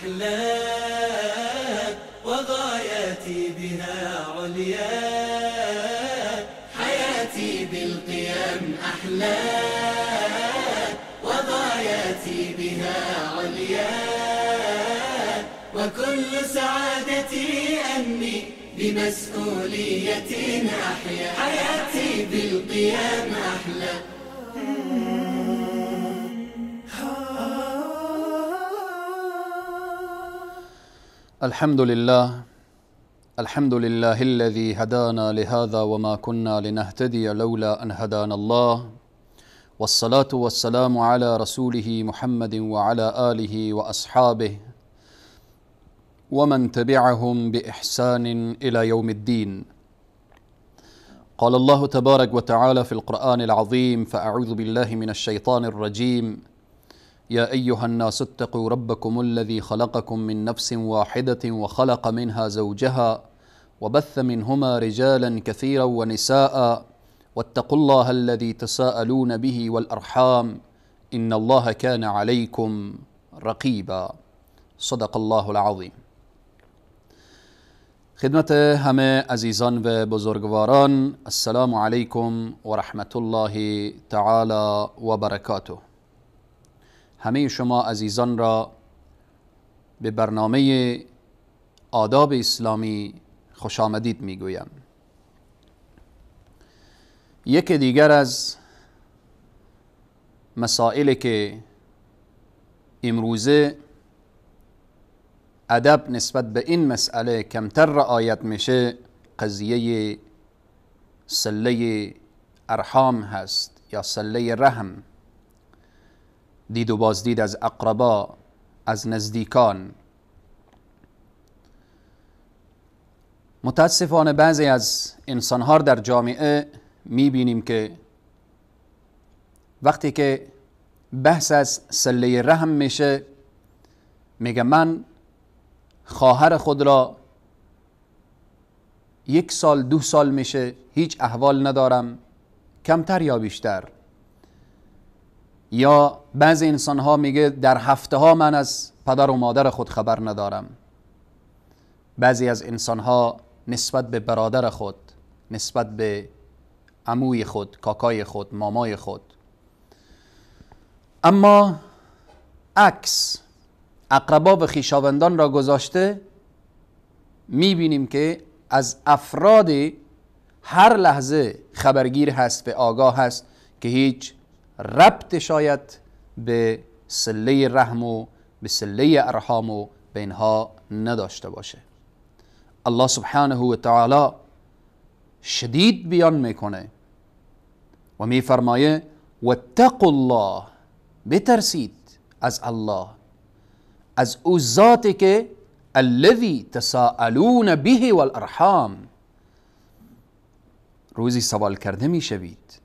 أحلام وغاياتي بها عليا حياتي بالقيام أحلام وغاياتي بها عليا وكل سعادتي أني بمسؤولية أحيا حياتي بالقيام أحلام الحمد لله الحمد لله الذي هدانا لهذا وما كنا لنهتدي لولا أن هدانا الله والصلاة والسلام على رسوله محمد وعلى آله وأصحابه ومن تبعهم بإحسان إلى يوم الدين قال الله تبارك وتعالى في القرآن العظيم فأعوذ بالله من الشيطان الرجيم يا ايها الناس اتقوا ربكم الذي خلقكم من نفس واحده وخلق منها زوجها وبث منهما رجالا كثيرا ونساء واتقوا الله الذي تساءلون به والارحام ان الله كان عليكم رقيبا صدق الله العظيم خدمت همه عزيزان و بزرگواران السلام عليكم ورحمة الله تعالى وبركاته همه شما عزیزان را به برنامه آداب اسلامی خوش آمدید میگویم یک دیگر از مسائلی که امروزه ادب نسبت به این مسئله کمتر رعایت میشه قضیه سله ارحام هست یا سله رحم دید و بازدید از اقربا از نزدیکان متاسفانه بعضی از انسانها در جامعه می بینیم که وقتی که بحث از سله رحم میشه میگه من خواهر خود را یک سال دو سال میشه هیچ احوال ندارم کمتر یا بیشتر یا بعضی انسان ها میگه در هفته ها من از پدر و مادر خود خبر ندارم بعضی از انسان ها نسبت به برادر خود نسبت به عموی خود کاکای خود مامای خود اما عکس اقربا و خیشاوندان را گذاشته میبینیم که از افراد هر لحظه خبرگیر هست به آگاه هست که هیچ ربط شاید به سله رحم و به سله ارحام و به اینها نداشته باشه الله سبحانه و تعالی شدید بیان میکنه و میفرمایه واتقوا الله بترسید از الله از او ذاتی که الذی تساءلون به والارحام روزی سوال کرده میشوید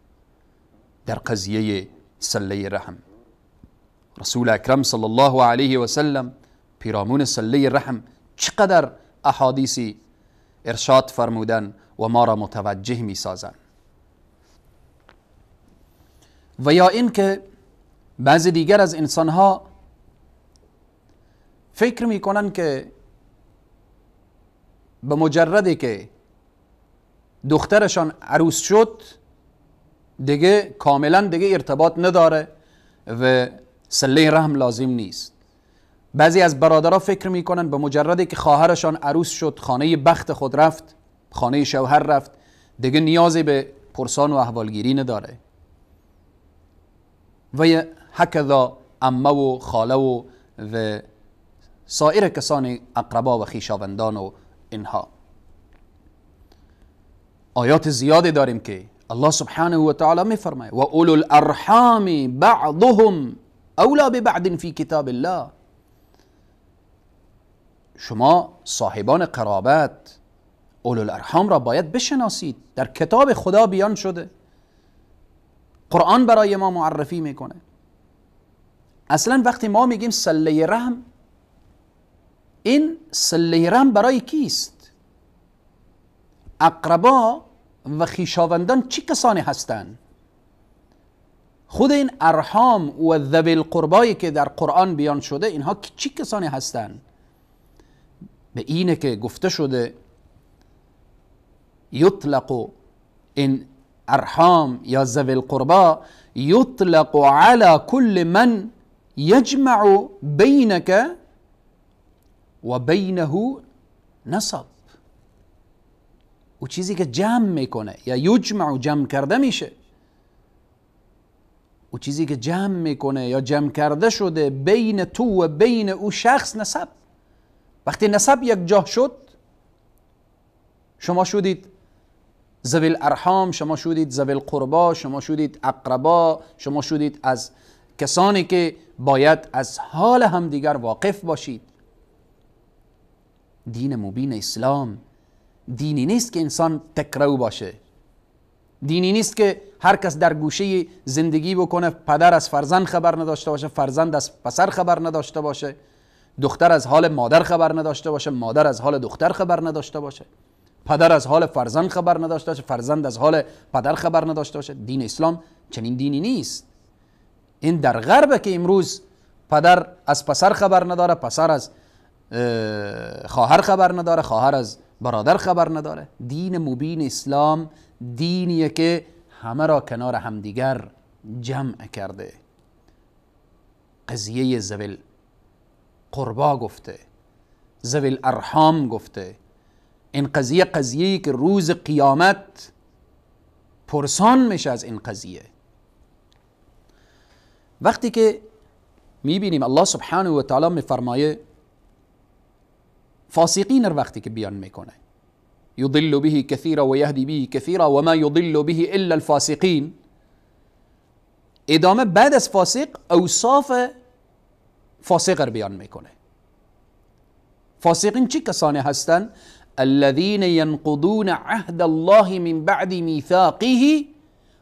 در قضیه سله رحم رسول اکرم صلی الله علیه و سلم پیرامون سله رحم چقدر احادیثی ارشاد فرمودن و ما را متوجه می سازن. و یا اینکه بعض دیگر از انسان ها فکر می کنن که به مجردی که دخترشان عروس شد دیگه کاملا دیگه ارتباط نداره و سله رحم لازم نیست بعضی از برادرها فکر میکنن به مجردی که خواهرشان عروس شد خانه بخت خود رفت خانه شوهر رفت دیگه نیازی به پرسان و احوالگیری نداره و هکذا امه و خاله و و سایر کسان اقربا و خیشاوندان و اینها آیات زیادی داریم که الله سبحانه و تعالی فرماید و اولو الارحام بعضهم اولا ببعض في فی کتاب الله شما صاحبان قرابت اولو الارحام را باید بشناسید در کتاب خدا بیان شده قرآن برای ما معرفی میکنه اصلا وقتی ما میگیم سله رحم این سله رحم برای کیست اقربا و خیشاوندان چه کسانی هستند خود این ارحام و ذوی القربایی که در قرآن بیان شده اینها چه کسانی هستند به اینه که گفته شده یطلق این ارحام یا ذوی القربا یطلق علی کل من یجمع بینک و بینه نصب او چیزی که جمع میکنه یا یجمع جمع کرده میشه او چیزی که جمع میکنه یا جمع کرده شده بین تو و بین او شخص نسب وقتی نسب یک جا شد شما شدید زویل ارحام شما شدید زویل قربا شما شدید اقربا شما شدید از کسانی که باید از حال همدیگر واقف باشید دین مبین اسلام دینی نیست که انسان تکرو باشه دینی نیست که هر کس در گوشه زندگی بکنه پدر از فرزند خبر نداشته باشه فرزند از پسر خبر نداشته باشه دختر از حال مادر خبر نداشته باشه مادر از حال دختر خبر نداشته باشه پدر از حال فرزند خبر نداشته باشه فرزند از حال پدر خبر نداشته باشه دین اسلام چنین دینی نیست این در غرب که امروز پدر از پسر خبر نداره پسر از خواهر خبر نداره خواهر از برادر خبر نداره دین مبین اسلام دینیه که همه را کنار همدیگر جمع کرده قضیه زویل قربا گفته زویل ارحام گفته این قضیه قضیه که روز قیامت پرسان میشه از این قضیه وقتی که میبینیم الله سبحانه و تعالی میفرمایه فاسقين وقتی که بیان میکنه یضل به كثيرا و یهدی به كثيرا و ما یضل به الا الفاسقین ادامه بعد از فاسق اوصاف فاسق رو بیان میکنه فاسقین چه کسانی هستن الذين ينقضون عهد الله من بعد ميثاقه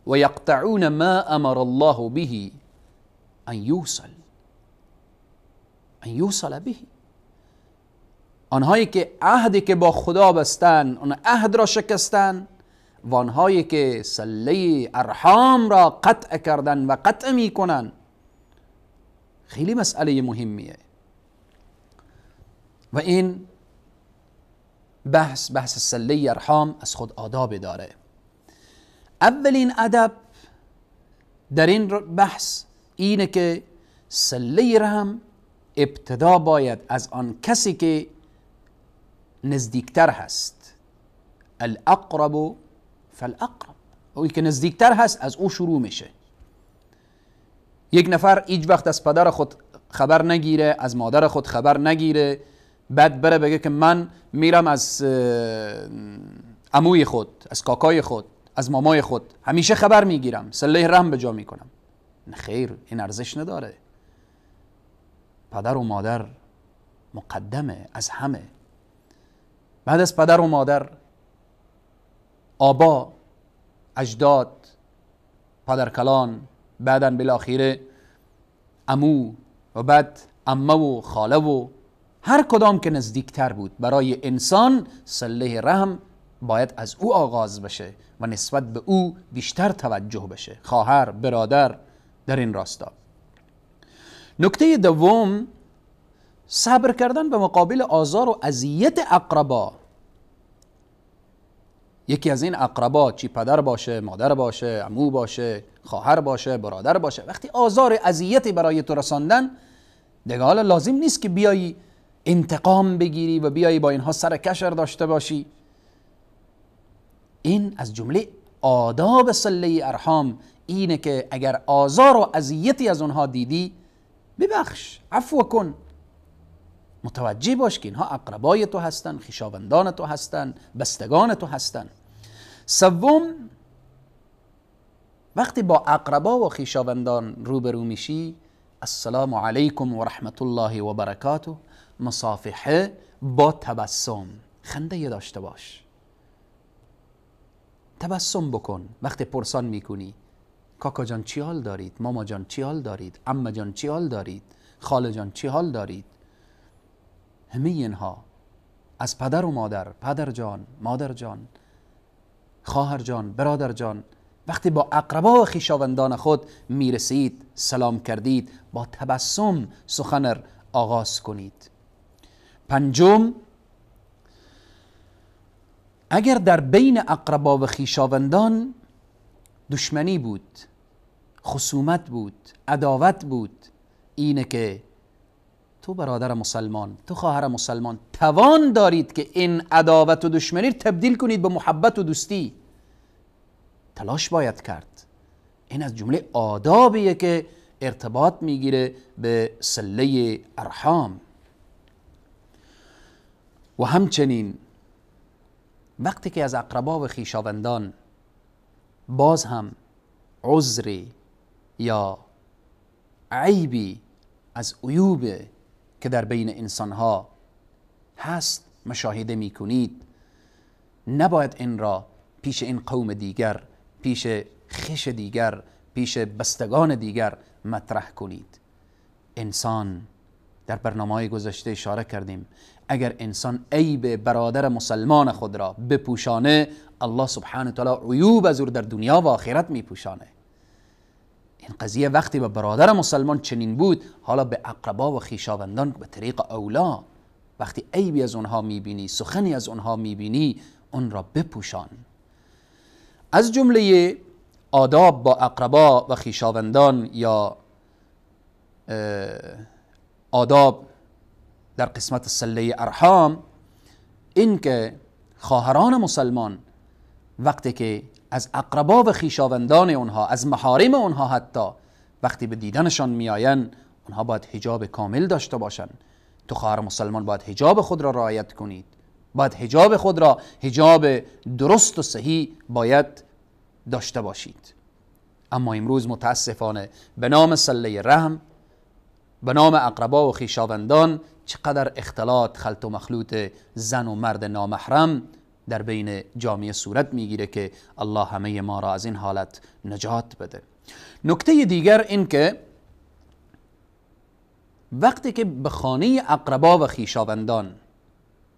ويقطعون ما امر الله به ان يوصل ان يوصل به آنهایی که عهدی که با خدا بستن اون عهد را شکستن و آنهایی که سله ارحام را قطع کردن و قطع می کنن خیلی مسئله مهمیه و این بحث بحث سله ارحام از خود آداب داره اولین ادب در این بحث اینه که سله رحم ابتدا باید از آن کسی که نزدیکتر هست الاقرب فالاقرب اوی که نزدیکتر هست از او شروع میشه یک نفر ایج وقت از پدر خود خبر نگیره از مادر خود خبر نگیره بعد بره بگه که من میرم از اموی خود از کاکای خود از مامای خود همیشه خبر میگیرم سله رحم به جا میکنم خیر این ارزش نداره پدر و مادر مقدمه از همه بعد از پدر و مادر آبا اجداد کلان، بعدا بالاخیره امو و بعد امه و خاله و هر کدام که نزدیکتر بود برای انسان سله رحم باید از او آغاز بشه و نسبت به او بیشتر توجه بشه خواهر برادر در این راستا نکته دوم صبر کردن به مقابل آزار و اذیت اقربا یکی از این اقربا چی پدر باشه مادر باشه عمو باشه خواهر باشه برادر باشه وقتی آزار اذیتی برای تو رساندن دیگه حالا لازم نیست که بیایی انتقام بگیری و بیایی با اینها سر کشر داشته باشی این از جمله آداب صله ارحام اینه که اگر آزار و اذیتی از اونها دیدی ببخش عفو کن متوجه باش که اینها اقربای تو هستن خیشاوندان تو هستن بستگان تو هستن سوم وقتی با اقربا و خیشاوندان روبرو میشی السلام علیکم و رحمت الله و برکاته مصافحه با تبسم خنده داشته باش تبسم بکن وقتی پرسان میکنی کاکا جان چی حال دارید ماما جان چی حال دارید اما جان چی حال دارید خاله جان چی حال دارید همه اینها از پدر و مادر پدر جان مادر جان خواهر جان برادر جان وقتی با اقربا و خیشاوندان خود میرسید سلام کردید با تبسم سخنر آغاز کنید پنجم اگر در بین اقربا و خیشاوندان دشمنی بود خصومت بود عداوت بود اینه که تو برادر مسلمان تو خواهر مسلمان توان دارید که این عداوت و دشمنی تبدیل کنید به محبت و دوستی تلاش باید کرد این از جمله آدابیه که ارتباط میگیره به سله ارحام و همچنین وقتی که از اقربا و خیشاوندان باز هم عذری یا عیبی از عیوب که در بین انسان ها هست مشاهده می کنید نباید این را پیش این قوم دیگر پیش خش دیگر پیش بستگان دیگر مطرح کنید انسان در برنامه گذشته اشاره کردیم اگر انسان عیب برادر مسلمان خود را بپوشانه الله سبحانه و تعالی عیوب از او در دنیا و آخرت میپوشانه این قضیه وقتی به برادر مسلمان چنین بود حالا به اقربا و خیشاوندان به طریق اولا وقتی عیبی از اونها میبینی سخنی از اونها میبینی اون را بپوشان از جمله آداب با اقربا و خیشاوندان یا آداب در قسمت سله ارحام اینکه خواهران مسلمان وقتی که از اقربا و خیشاوندان اونها از محارم اونها حتی وقتی به دیدنشان میآیند اونها باید حجاب کامل داشته باشند تو خواهر مسلمان باید حجاب خود را رعایت کنید باید حجاب خود را حجاب درست و صحیح باید داشته باشید اما امروز متاسفانه به نام سله رحم به نام اقربا و خیشاوندان چقدر اختلاط خلط و مخلوط زن و مرد نامحرم در بین جامعه صورت میگیره که الله همه ما را از این حالت نجات بده نکته دیگر این که وقتی که به خانه اقربا و خیشاوندان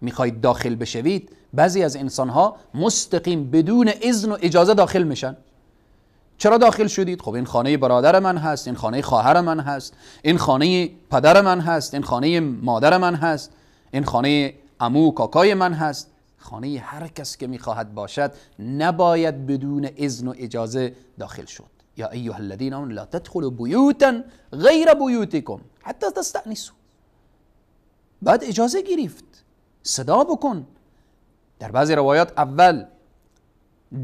میخواید داخل بشوید بعضی از انسانها مستقیم بدون اذن و اجازه داخل میشن چرا داخل شدید؟ خب این خانه برادر من هست، این خانه خواهر من هست، این خانه پدر من هست، این خانه مادر من هست، این خانه امو کاکای من هست خانه هر کس که میخواهد باشد نباید بدون اذن و اجازه داخل شد یا ایها الذین آمنوا لا تدخلوا بیوتا غیر بیوتکم حتی تستأنسوا بعد اجازه گرفت صدا بکن در بعضی روایات اول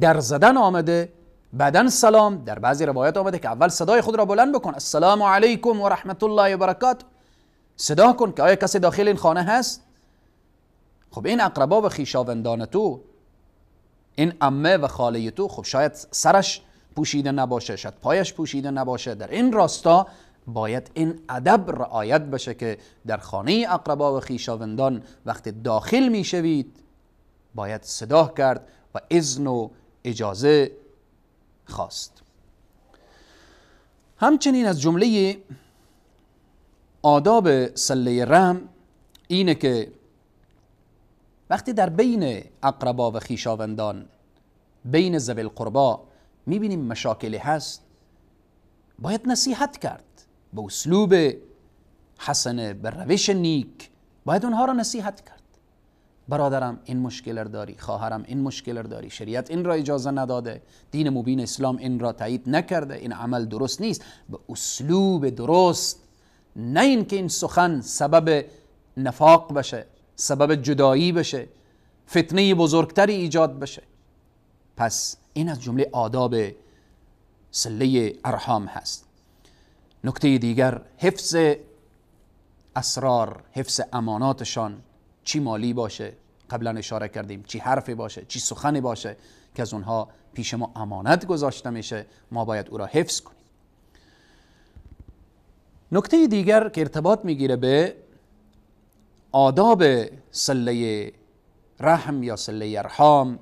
در زدن آمده بعدا سلام در بعضی روایات آمده که اول صدای خود را بلند بکن السلام علیکم و رحمت الله و برکات صدا کن که آیا کسی داخل این خانه هست خب این اقربا و خیشاوندان تو این امه و خاله تو خب شاید سرش پوشیده نباشه شاید پایش پوشیده نباشه در این راستا باید این ادب رعایت بشه که در خانه اقربا و خیشاوندان وقتی داخل میشوید باید صدا کرد و اذن و اجازه خواست همچنین از جمله آداب سله رم اینه که وقتی در بین اقربا و خیشاوندان بین زوی القربا میبینیم مشاکلی هست باید نصیحت کرد به اسلوب حسنه به روش نیک باید اونها را نصیحت کرد برادرم این مشکل داری خواهرم این مشکل داری شریعت این را اجازه نداده دین مبین اسلام این را تایید نکرده این عمل درست نیست به اسلوب درست نه اینکه این سخن سبب نفاق بشه سبب جدایی بشه فتنه بزرگتری ایجاد بشه پس این از جمله آداب سله ارحام هست نکته دیگر حفظ اسرار حفظ اماناتشان چی مالی باشه قبلا اشاره کردیم چی حرفی باشه چی سخنی باشه که از اونها پیش ما امانت گذاشته میشه ما باید او را حفظ کنیم نکته دیگر که ارتباط میگیره به آداب سله رحم یا سله ارحام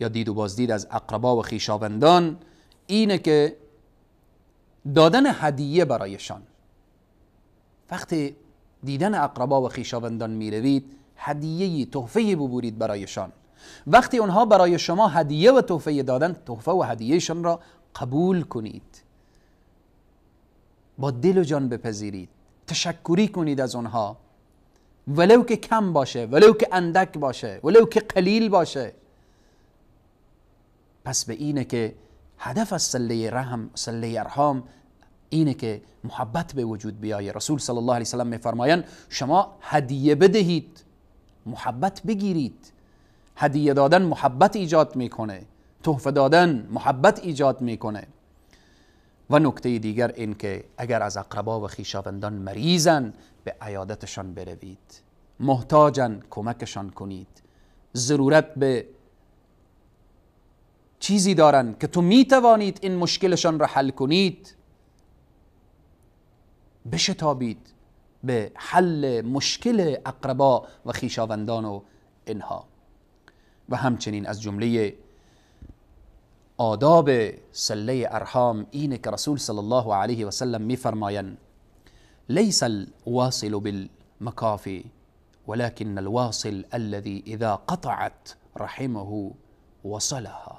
یا دید و بازدید از اقربا و خیشاوندان اینه که دادن هدیه برایشان وقتی دیدن اقربا و خیشاوندان میروید ی تحفه ببورید برایشان وقتی اونها برای شما هدیه و تحفه دادن تحفه و هدیهشان را قبول کنید با دل و جان بپذیرید تشکری کنید از اونها ولو که کم باشه ولو که اندک باشه ولو که قلیل باشه پس به اینه که هدف از سله رحم سله ارحام اینه که محبت به وجود بیایه رسول صلی الله علیه وسلم میفرمایند شما هدیه بدهید محبت بگیرید هدیه دادن محبت ایجاد میکنه تحفه دادن محبت ایجاد میکنه و نکته دیگر این که اگر از اقربا و خیشاوندان مریضن به عیادتشان بروید محتاجن کمکشان کنید ضرورت به چیزی دارن که تو می توانید این مشکلشان را حل کنید بشتابید به حل مشکل اقربا و خیشاوندان و اینها و همچنین از جمله آداب سله ارحام اینه که رسول صلی الله علیه و سلم میفرمایند لیس الواصل بالمکافی ولكن الواصل الذي اذا قطعت رحمه وصلها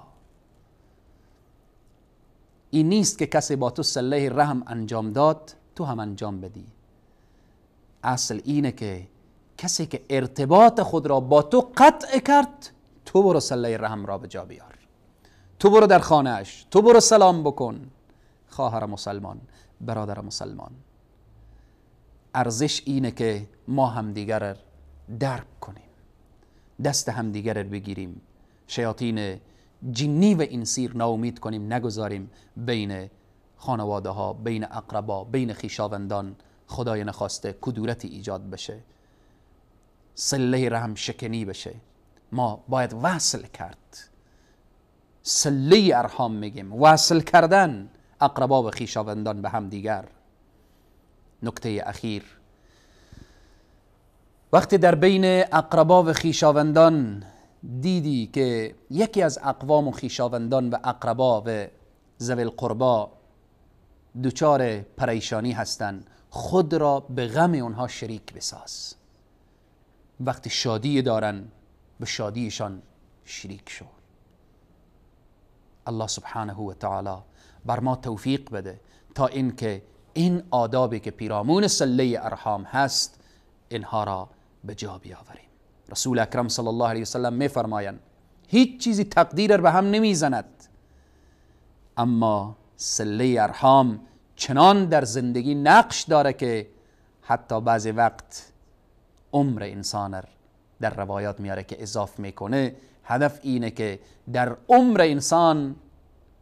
این نیست که کسی با تو سله رحم انجام داد تو هم انجام بدی اصل اینه که کسی که ارتباط خود را با تو قطع کرد تو برو سله رحم را به جا بیار تو برو در خانهش تو برو سلام بکن خواهر مسلمان برادر مسلمان ارزش اینه که ما همدیگر درک کنیم دست همدیگر را بگیریم شیاطین جنی و اینسیر ناامید کنیم نگذاریم بین خانواده ها بین اقربا بین خیشاوندان خدای نخواسته کدورتی ایجاد بشه سله رحم شکنی بشه ما باید وصل کرد سله ارحام میگیم وصل کردن اقربا و خیشاوندان به هم دیگر نکته اخیر وقتی در بین اقربا و خیشاوندان دیدی که یکی از اقوام و خیشاوندان و اقربا و زویل قربا دوچار پریشانی هستند خود را به غم اونها شریک بساز وقتی شادی دارن به شادیشان شریک شد الله سبحانه و تعالی بر ما توفیق بده تا اینکه این آدابی که پیرامون سله ارحام هست اینها را به جا بیاوریم رسول اکرم صلی الله علیه وسلم میفرمایند هیچ چیزی تقدیر به هم نمی زند اما سله ارحام چنان در زندگی نقش داره که حتی بعضی وقت عمر انسان در روایات میاره که اضاف میکنه هدف اینه که در عمر انسان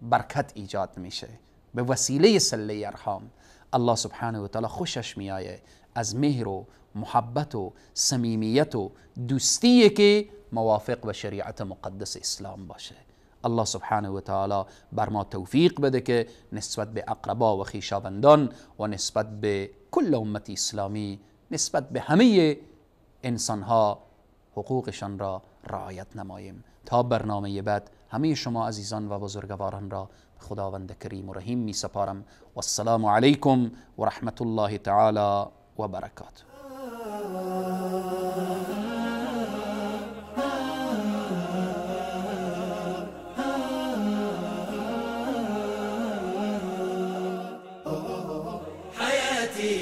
برکت ایجاد میشه به وسیله سله ارحام الله سبحانه و تعالی خوشش میایه از مهر و محبت و صمیمیت و دوستی که موافق و شریعت مقدس اسلام باشه الله سبحانه و تعالی بر ما توفیق بده که نسبت به اقربا و خویشاوندان و نسبت به کل امت اسلامی نسبت به همه انسانها حقوقشان را رعایت نماییم تا برنامه بعد همه شما عزیزان و بزرگواران را خداوند کریم و رحیم می سپارم و السلام علیکم و رحمت الله تعالی و حياتي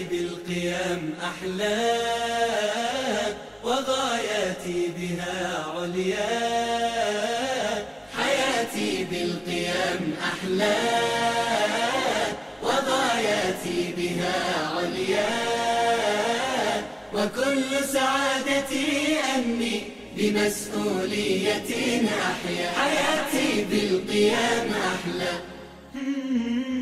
بالقيام أحلام حياتي بها عليا حياتي بالقيام أحلى وغاياتي بها عليا وكل سعادتي أني بمسؤولية أحيا حياتي بالقيام أحلى